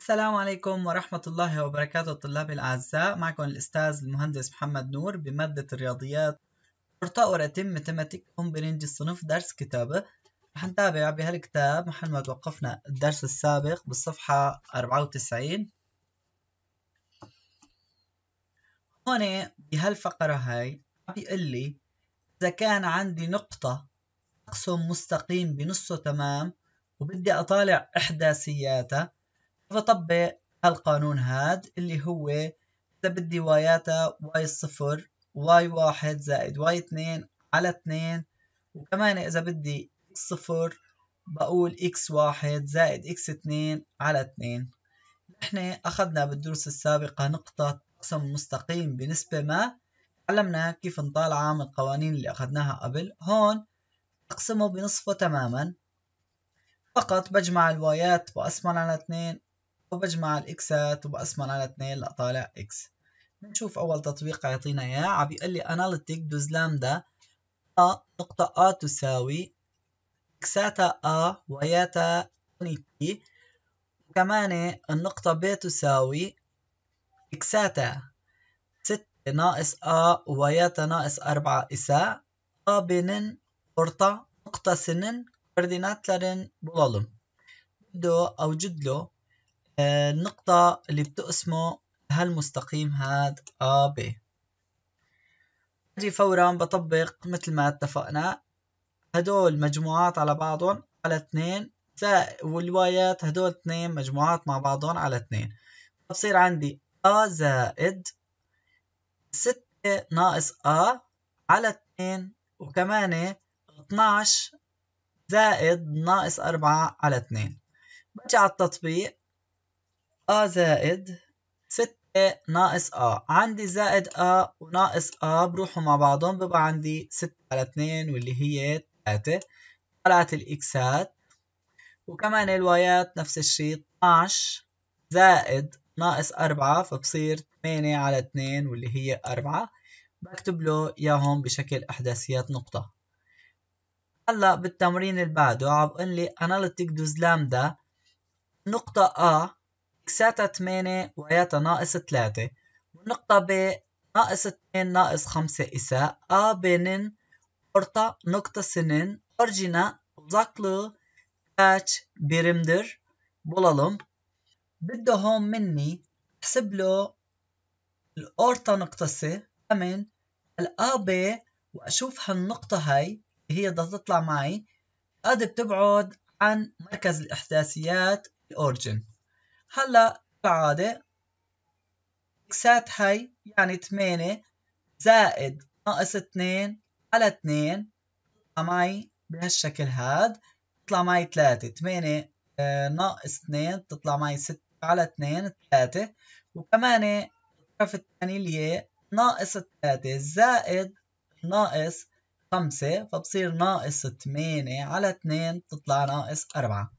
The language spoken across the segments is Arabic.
السلام عليكم ورحمة الله وبركاته طلابي الأعزاء معكم الأستاذ المهندس محمد نور بمادة الرياضيات أرطاء أتم ماتماتيك برنج الصنف درس كتابة رح نتابع بهالكتاب محل ما توقفنا الدرس السابق بالصفحة 94 هون بهالفقرة هاي عم بيقول لي إذا كان عندي نقطة أقسم مستقيم بنصه تمام وبدي أطالع إحداثياتها بطبق هالقانون هاد اللي هو إذا بدي واياتا واي صفر واي واحد زائد واي اتنين على اتنين وكمان إذا بدي إكس صفر بقول إكس واحد زائد إكس اتنين على اتنين نحن أخذنا بالدروس السابقة نقطة أقسم مستقيم بنسبة ما تعلمنا كيف نطالعه من القوانين اللي أخذناها قبل هون أقسمه بنصفه تماما فقط بجمع الوايات وأسمن على اثنين وبجمع الإكسات وبأسمن على اثنين لأطالع إكس نشوف أول تطبيق يعطينا إياه عم بيقول لي أناليتيك دوز لامدا أ نقطة أ تساوي إكساتا أ واياتا يونيتي وكمان النقطة ب تساوي إكساتا ست ناقص آ وياتا ناقص أربعة إساء نقطة سنن كوردينات لرن بولولم بدو أوجد له آه، النقطة اللي بتقسمه هالمستقيم هاد AB أجي فورا بطبق مثل ما اتفقنا هدول مجموعات على بعضهم على اثنين والوايات هدول اثنين مجموعات مع بعضهم على اثنين بصير عندي أ زائد ستة ناقص A على 2 وكمان 12 زائد ناقص أربعة على 2 برجع على التطبيق A زائد ستة ناقص A عندي زائد A وناقص A بروحوا مع بعضهم ببقى عندي ستة على 2 واللي هي تلاتة طلعت الإكسات وكمان الوايات نفس الشيء 12 زائد ناقص أربعة فبصير تمانية على اتنين واللي هي أربعة بكتب له ياهم بشكل أحداثيات نقطة هلا بالتمرين اللي بعده عم بقول لي analytic دوز lambda نقطة A اكساتا 8 وياتا ناقص 3 والنقطة B ناقص 2 ناقص 5 إساء A بنن أورطة نقطة سنن أورجينا زاكلو كاتش بيرمدر بولالوم بده هون مني احسب له الأورطة نقطسة أمن الآبة وأشوف هالنقطة هاي اللي هي بدها تطلع معي قد بتبعد عن مركز الإحداثيات الأورجن هلا كالعادة إكسات هاي يعني 8 زائد ناقص 2 على 2 بطلع معي بهالشكل هاد بطلع معي 3 8 آه، ناقص 2 بتطلع معي 6 على 2 3 وكمان الطرف الثاني اللي هي ناقص 3 زائد ناقص 5 فبصير ناقص 8 على 2 بتطلع ناقص 4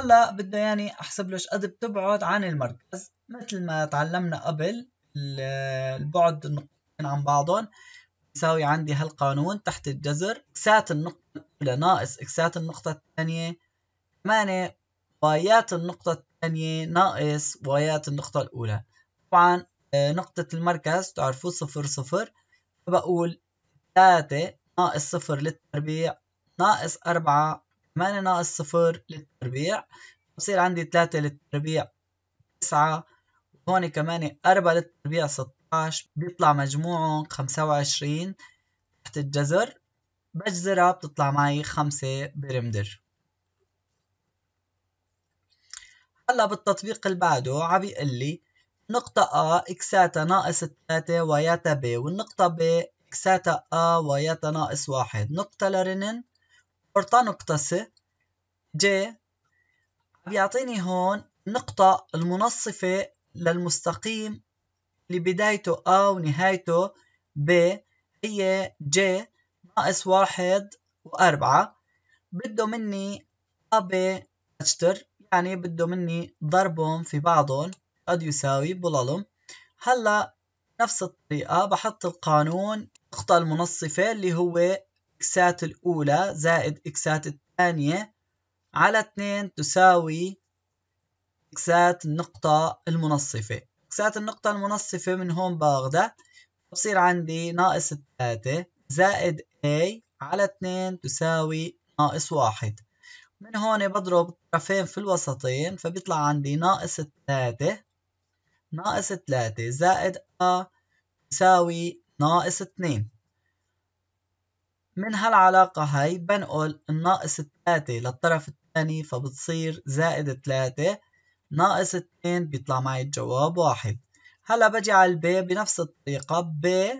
هلا بده يعني احسب له قد بتبعد عن المركز مثل ما تعلمنا قبل البعد النقطتين عن بعضهم بيساوي عندي هالقانون تحت الجذر اكسات النقطة الأولى ناقص اكسات النقطة الثانية 8 وايات النقطة الثانية يعني ناقص غايات النقطة الأولى طبعا آه، نقطة المركز تعرفوا صفر صفر فبقول تلاتة ناقص صفر للتربيع ناقص أربعة ثمانية ناقص صفر للتربيع بصير عندي تلاتة للتربيع تسعة وهون كمان أربعة للتربيع ستاش بيطلع مجموعهم خمسة وعشرين تحت الجذر بجزرها بتطلع معي خمسة برمدر هلا بالتطبيق اللي بعده عم بيقول لي نقطة A إكساتا ناقص 3 وياتا B والنقطة B إكساتا A وياتا ناقص 1 نقطة لرنن أورتا نقطة C J بيعطيني هون النقطة المنصفة للمستقيم اللي بدايته A ونهايته B هي j ناقص 1 و4 بده مني AB أشتر يعني بده مني ضربهم في بعضهم قد يساوي بولالهم هلا نفس الطريقة بحط القانون النقطة المنصفة اللي هو إكسات الأولى زائد إكسات الثانية على اتنين تساوي إكسات النقطة المنصفة إكسات النقطة المنصفة من هون باغدة بصير عندي ناقص 3 زائد A على اتنين تساوي ناقص واحد من هون بضرب طرفين في الوسطين فبيطلع عندي ناقص التلاتة ناقص التلاتة زائد أ يساوي ناقص اتنين من هالعلاقة هاي بنقل الناقص التلاتة للطرف الثاني فبتصير زائد تلاتة ناقص اتنين بيطلع معي الجواب واحد هلا بجي على البي بنفس الطريقة ب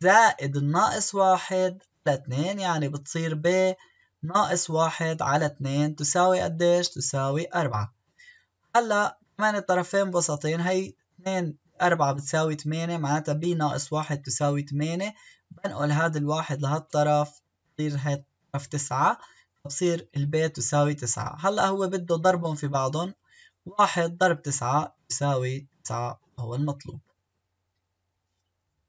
زائد الناقص واحد على اتنين يعني بتصير ب ناقص واحد على اتنين تساوي قديش؟ تساوي أربعة هلأ كمان الطرفين بسطين هي اتنين أربعة بتساوي تمانية معناتها بي ناقص واحد تساوي تمانية بنقل هذا الواحد لهالطرف بصير هاد الطرف تسعة بصير البي تساوي تسعة هلأ هو بده ضربهم في بعضهم واحد ضرب تسعة يساوي تسعة هو المطلوب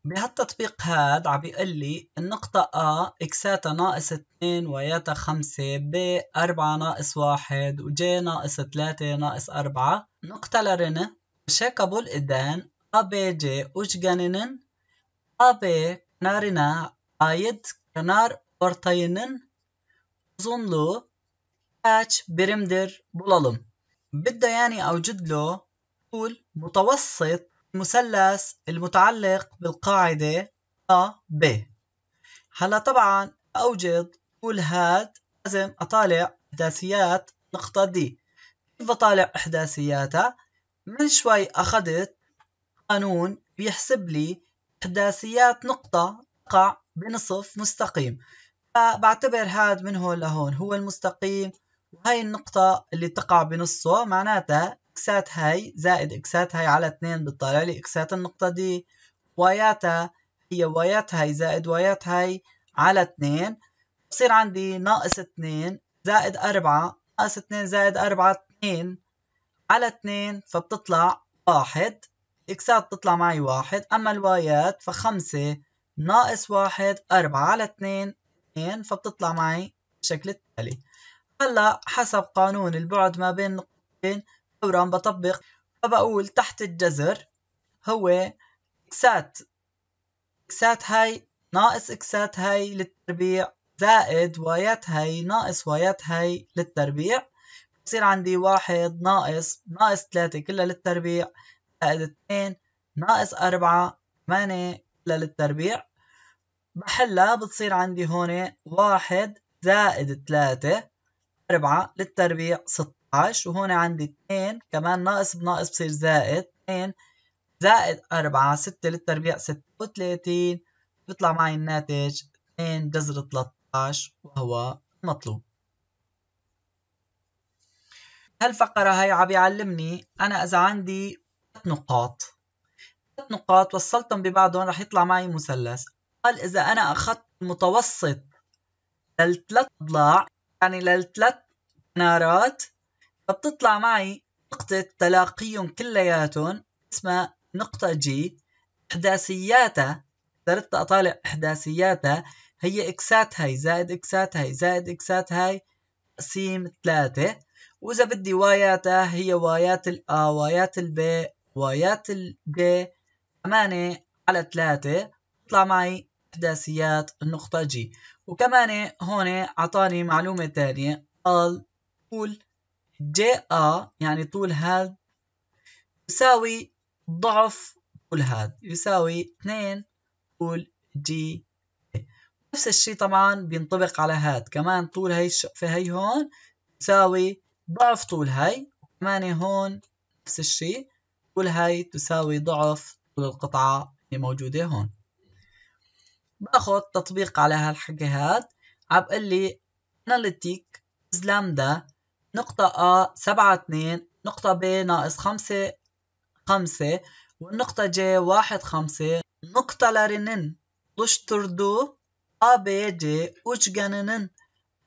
بهالتطبيق هاد عم بيقول لي النقطة A اكساتها ناقص 2 وياتا 5 ب 4 ناقص 1 جي ناقص 3 ناقص 4 نقطة شاكا بول إدان أ uçganının كنارنا عايد كنار kenar أظن لو kaç بريمدر بولالم بده يعني أوجد له طول متوسط المثلث المتعلق بالقاعدة أ ب هلا طبعا أوجد طول هاد لازم أطالع إحداثيات نقطة دي كيف بطالع إحداثياتها؟ من شوي أخذت قانون بيحسب لي إحداثيات نقطة تقع بنصف مستقيم فبعتبر هاد من هون لهون هو المستقيم وهي النقطة اللي تقع بنصه معناتها اكسات هاي زائد اكسات هاي على 2 بتطلع لي اكسات النقطة دي واياتها هي وايات هاي زائد وايات هاي على 2 بصير عندي ناقص 2 زائد 4 ناقص 2 زائد 4 2 على 2 فبتطلع 1 اكسات بتطلع معي 1 أما الوايات ف5 ناقص 1 4 على 2 2 فبتطلع معي بالشكل التالي هلا حسب قانون البعد ما بين نقطتين فورا بطبق فبقول تحت الجذر هو اكسات اكسات هاي ناقص اكسات هاي للتربيع زائد وايات هاي ناقص وايات هاي للتربيع بصير عندي واحد ناقص ناقص تلاتة كلها للتربيع زائد اثنين ناقص أربعة ثمانية كلها للتربيع بحلها بتصير عندي هون واحد زائد تلاتة أربعة للتربيع ستة 12 وهون عندي 2 كمان ناقص بناقص بصير زائد 2 زائد 4 6 للتربيع 36 بيطلع معي الناتج 2 جذر 13 وهو المطلوب هالفقرة هي عم يعلمني أنا إذا عندي ثلاث نقاط ثلاث نقاط وصلتهم ببعضهم رح يطلع معي مثلث قال إذا أنا أخذت المتوسط للثلاث أضلاع يعني للثلاث كنارات فبتطلع معي نقطة تلاقيهم كلياتهم اسمها نقطة جي إحداثياتها قدرت أطالع إحداثياتها هي إكسات هاي زائد إكسات هاي زائد إكسات هاي تقسيم ثلاثة وإذا بدي واياتها هي وايات الأ وايات B وايات D ثمانية على ثلاثة بتطلع معي إحداثيات النقطة جي وكمان هون أعطاني معلومة تانية قال قول جي ا يعني طول هذا يساوي ضعف طول هذا يساوي 2 طول جي نفس الشيء طبعا بينطبق على هاد كمان طول هي الشقفة هي هون تساوي ضعف طول هي كمان هون نفس الشيء طول هي تساوي ضعف طول القطعة اللي موجودة هون باخذ تطبيق على هالحكي هاد عم قلي لي analytic is lambda نقطة A سبعة اتنين نقطة B ناقص خمسة خمسة والنقطة J واحد خمسة نقطة لرنن noktalarının oluşturduğu ABC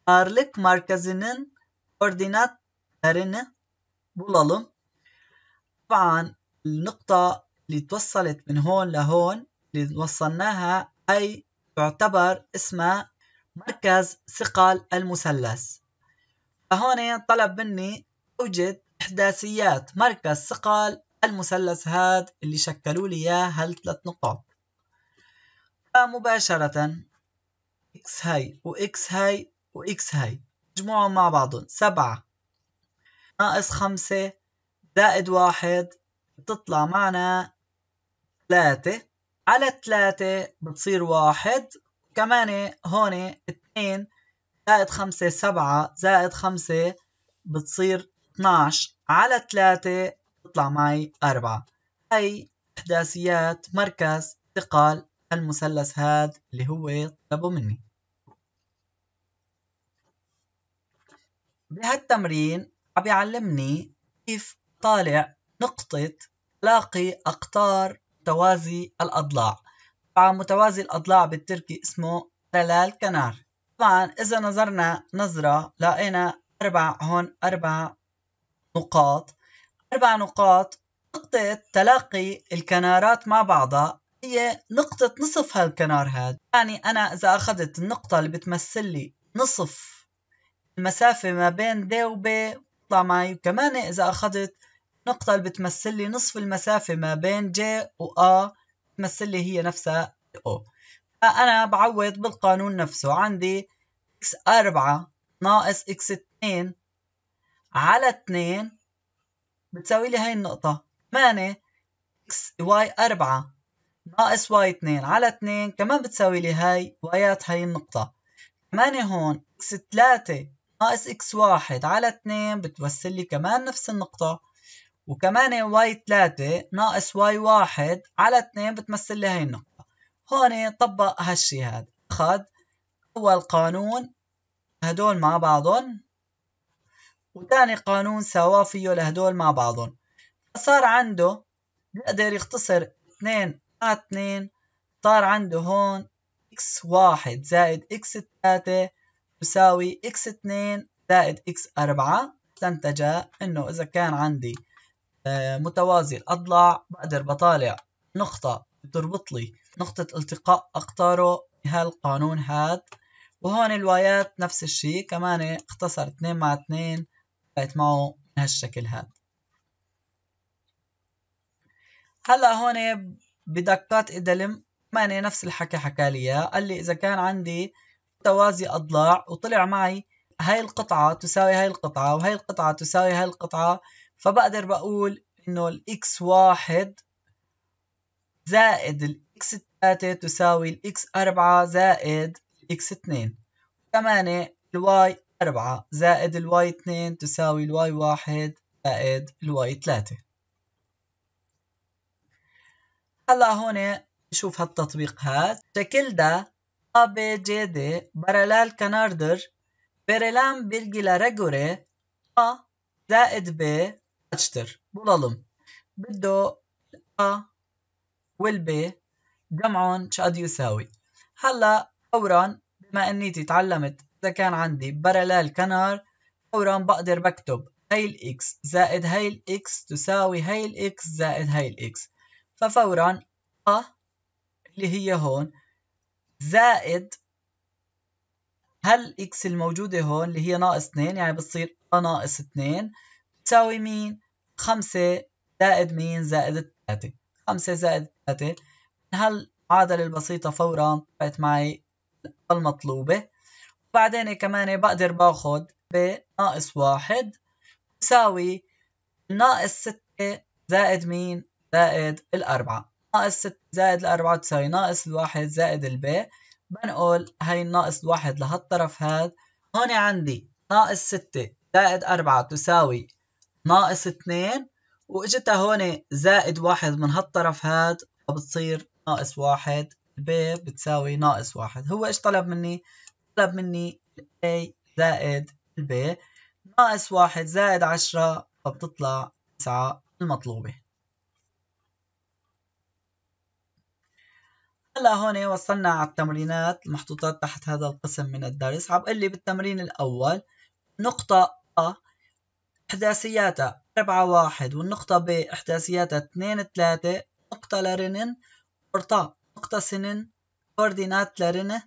أرلك مركزنن merkezinin لرنن bulalım. طبعا النقطة اللي توصلت من هون لهون اللي وصلناها أي تعتبر اسمها مركز ثقل المثلث فهون طلب مني أوجد إحداثيات مركز ثقل المثلث هاد اللي شكلوا لي إياه هالثلاث نقاط فمباشرة إكس هاي وإكس هاي وإكس هاي مجموعهم مع بعضهم سبعة ناقص خمسة زائد واحد بتطلع معنا ثلاثة على ثلاثة بتصير واحد كمان هون اثنين زائد 5 7 زائد 5 بتصير 12 على 3 بتطلع معي 4 هي إحداثيات مركز ثقل المثلث هذا اللي هو طلبه مني بهالتمرين عم بيعلمني كيف طالع نقطة تلاقي أقطار متوازي الأضلاع طبعا متوازي الأضلاع بالتركي اسمه تلال كنار طبعا إذا نظرنا نظرة لقينا أربع هون أربع نقاط أربع نقاط نقطة تلاقي الكنارات مع بعضها هي نقطة نصف هالكنار هاد يعني أنا إذا أخذت النقطة اللي بتمثل لي نصف المسافة ما بين د وب بطلع معي وكمان إذا أخذت النقطة اللي بتمثل لي نصف المسافة ما بين ج و ا بتمثل لي هي نفسها او فأنا بعوض بالقانون نفسه عندي x أربعة ناقص x اتنين على اتنين بتساوي لي هاي النقطة 8 x y أربعة ناقص y اتنين على اتنين كمان بتساوي لي هاي وايات هاي النقطة 8 هون x تلاتة ناقص x واحد على اتنين بتوصل لي كمان نفس النقطة وكمان y تلاتة ناقص y واحد على اتنين بتمثل لي هاي النقطة هون طبق هالشي هذا أخذ أول قانون هدول مع بعضهم وتاني قانون سوا فيه لهدول مع بعضهم فصار عنده بيقدر يختصر 2 مع 2 صار عنده هون x واحد زائد x تلاتة يساوي x اتنين زائد x أربعة استنتج إنه إذا كان عندي آه، متوازي الأضلاع بقدر بطالع نقطة بتربط لي نقطة التقاء أقطاره هالقانون هاد وهون الوايات نفس الشيء كمان اختصر 2 مع 2 بقت معه بهالشكل هاد هلا هون بدقات ادلم كمان نفس الحكي حكى لي اياه قال لي اذا كان عندي متوازي اضلاع وطلع معي هاي القطعة تساوي هاي القطعة وهاي القطعة تساوي هاي القطعة فبقدر بقول انه الاكس واحد زائد الإكس 3 تساوي الإكس 4 زائد الإكس 2 وكمان الواي 4 زائد الواي 2 تساوي الواي 1 زائد الواي 3 هلا هون نشوف هالتطبيق هاد شكل ده ABCD parallel كناردر verilen bilgilere göre A زائد B kaçtır? Bulalım. بده A والب جمعهم قد يساوي هلا فورا بما اني تعلمت اذا كان عندي بارلال كنار فورا بقدر بكتب هاي الاكس زائد هاي الاكس تساوي هاي الاكس زائد هاي الاكس ففورا ا اللي هي هون زائد هل اكس الموجودة هون اللي هي ناقص 2 يعني بتصير ا ناقص 2 تساوي مين؟ 5 زائد مين زائد 3 5 زائد 3 هالمعادلة البسيطة فورا طلعت معي المطلوبة وبعدين كمان بقدر باخد ناقص واحد يساوي ناقص ستة زائد مين زائد الأربعة ناقص ستة زائد الأربعة تساوي ناقص الواحد زائد البي بنقول هي الناقص الواحد لهالطرف هاد هون عندي ناقص ستة زائد أربعة تساوي ناقص 2 واجتها هون زائد واحد من هالطرف هاد فبتصير ناقص واحد ب بتساوي ناقص واحد هو ايش طلب مني؟ طلب مني A زائد B ناقص واحد زائد عشرة فبتطلع تسعة المطلوبة هلا هون وصلنا على التمرينات المحطوطات تحت هذا القسم من الدرس عم قلي لي بالتمرين الأول نقطة A إحداثياتها 4 1 والنقطة ب إحداثياتها 2 3 نقطة لرنن أورتا نقطة سنن كوردينات لرنه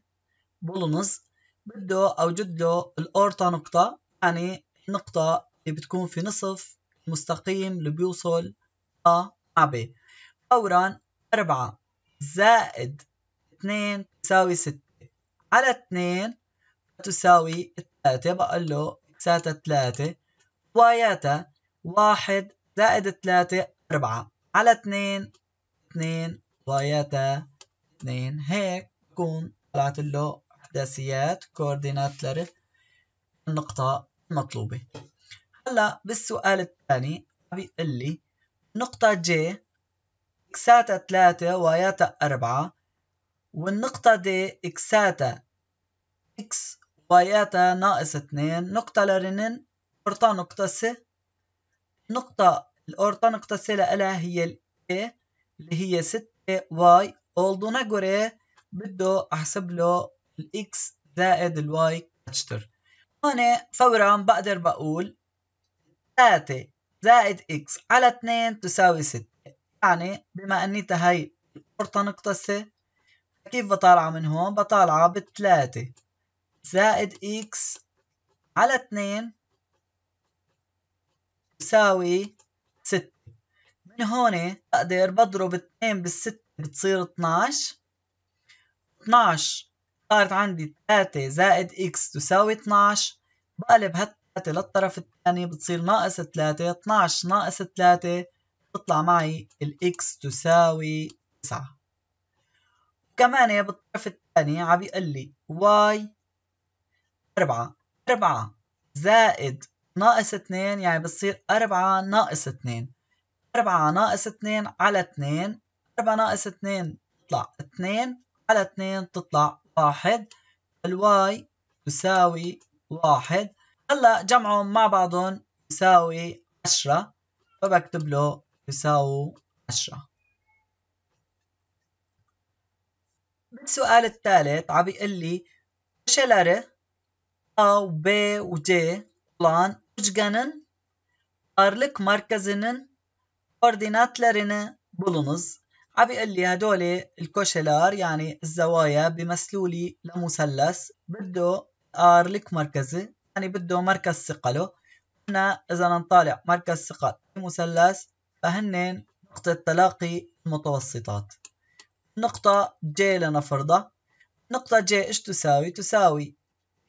بولونز بده أوجد له الأورتا نقطة يعني النقطة اللي بتكون في نصف المستقيم اللي بيوصل أ مع ب فورا 4 زائد 2 تساوي 6 على 2 تساوي 3 بقول له 3 3 واياتا واحد زائد ثلاثة أربعة على اثنين اثنين واياتا اثنين هيك بكون طلعت له إحداثيات كوردينات لرف النقطة المطلوبة هلا بالسؤال الثاني عم لي نقطة J إكساتا ثلاثة وياتا أربعة والنقطة D إكساتا إكس وياتا ناقص اثنين نقطة لرنين أورطة نقطة س نقطة الأورطة نقطة س لها هي ال A اللي هي 6 واي أولدو göre بده أحسب له الإكس زائد الواي كاتشتر هون فورا بقدر بقول 3 زائد إكس على 2 تساوي 6 يعني بما أني هي الأورطة نقطة س كيف بطالعة من هون بطالعة بثلاثة زائد إكس على اثنين يساوي ستة من هون بقدر بضرب 2 بالستة بتصير 12 12 صارت عندي 3 زائد اكس تساوي 12 بقلب هالثلاثة للطرف الثاني بتصير ناقص 3 12 ناقص 3 بتطلع معي الاكس تساوي 9 كمان بالطرف الثاني عم بيقول لي واي 4 4 زائد ناقص 2 يعني بتصير 4 ناقص 2 4 ناقص 2 على 2 4 ناقص 2 تطلع 2 على 2 تطلع 1 الواي تساوي 1 هلا جمعهم مع بعضهم يساوي 10 فبكتب له يساوي 10 بالسؤال الثالث عم بيقول لي شلرة A و B طلعن Uçganın ağırlık markazının koordinatlarını bulunuz عم بيقول لي هدول الكوشيلار يعني الزوايا بيمثلوا لي لمثلث بده ار لك مركزي يعني بده مركز ثقله هنا اذا نطالع مركز ثقل مثلث فهن نقطة تلاقي المتوسطات نقطة جي لنفرضها نقطة جي ايش تساوي؟ تساوي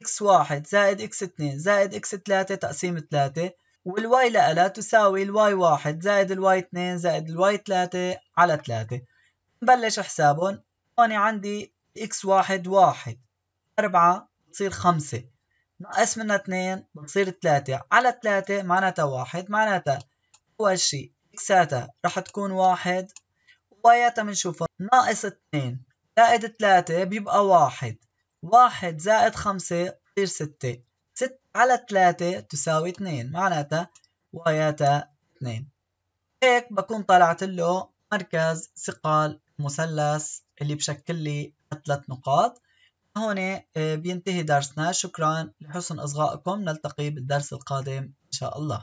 اكس واحد زائد اكس اتنين زائد اكس ثلاثة تقسيم ثلاثة والواي لألا تساوي الواي واحد زائد الواي اتنين زائد الواي ثلاثة على ثلاثة نبلش حسابهم هون عندي اكس واحد واحد أربعة بتصير خمسة نقص منها اثنين بتصير ثلاثة على ثلاثة معناتها واحد معناتها أول شيء إكساتها رح تكون واحد واياتها بنشوفها ناقص اثنين زائد ثلاثة بيبقى واحد واحد زائد خمسة تصير ستة ست على ثلاثة تساوي اثنين معناتها وياتا اثنين هيك بكون طلعت له مركز ثقال المثلث اللي بشكل لي ثلاث نقاط هون آه، بينتهي درسنا شكرا لحسن إصغائكم نلتقي بالدرس القادم إن شاء الله